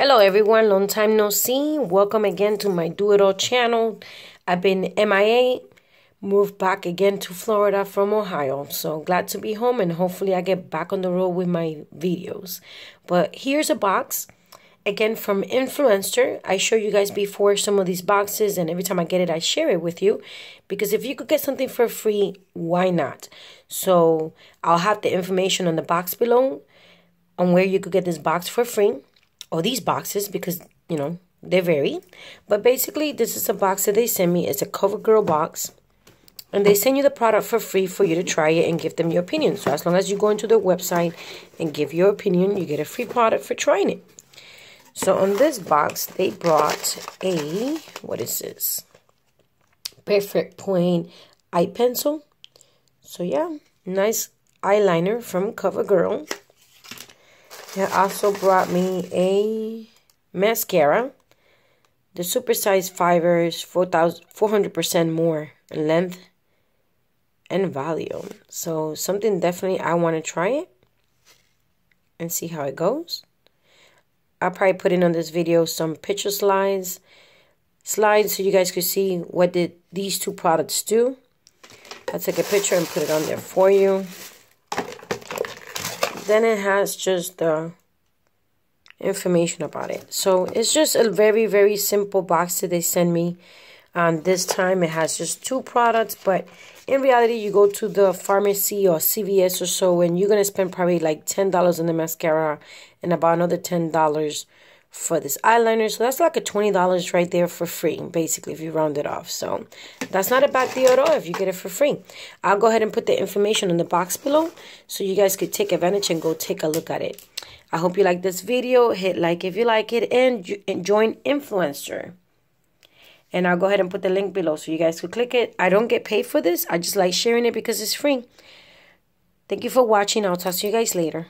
Hello everyone, long time no see. Welcome again to my Do It All channel. I've been MIA, moved back again to Florida from Ohio. So glad to be home and hopefully I get back on the road with my videos. But here's a box, again from Influencer. I show you guys before some of these boxes and every time I get it, I share it with you. Because if you could get something for free, why not? So I'll have the information on the box below on where you could get this box for free or these boxes because, you know, they vary. But basically, this is a box that they send me. It's a CoverGirl box. And they send you the product for free for you to try it and give them your opinion. So as long as you go into their website and give your opinion, you get a free product for trying it. So on this box, they brought a, what is this? Perfect Point eye pencil. So yeah, nice eyeliner from CoverGirl. Cat also brought me a mascara. The supersized fiber is 400% more in length and volume. So something definitely I want to try it and see how it goes. I'll probably put in on this video some picture slides slides so you guys could see what did these two products do. I took a picture and put it on there for you then it has just the information about it so it's just a very very simple box that they send me um, this time it has just two products but in reality you go to the pharmacy or cvs or so and you're going to spend probably like $10 on the mascara and about another $10 for this eyeliner. So that's like a $20 right there for free, basically, if you round it off. So that's not a bad deal at all if you get it for free. I'll go ahead and put the information in the box below so you guys could take advantage and go take a look at it. I hope you like this video. Hit like if you like it and, and join Influencer. And I'll go ahead and put the link below so you guys could click it. I don't get paid for this. I just like sharing it because it's free. Thank you for watching. I'll talk to you guys later.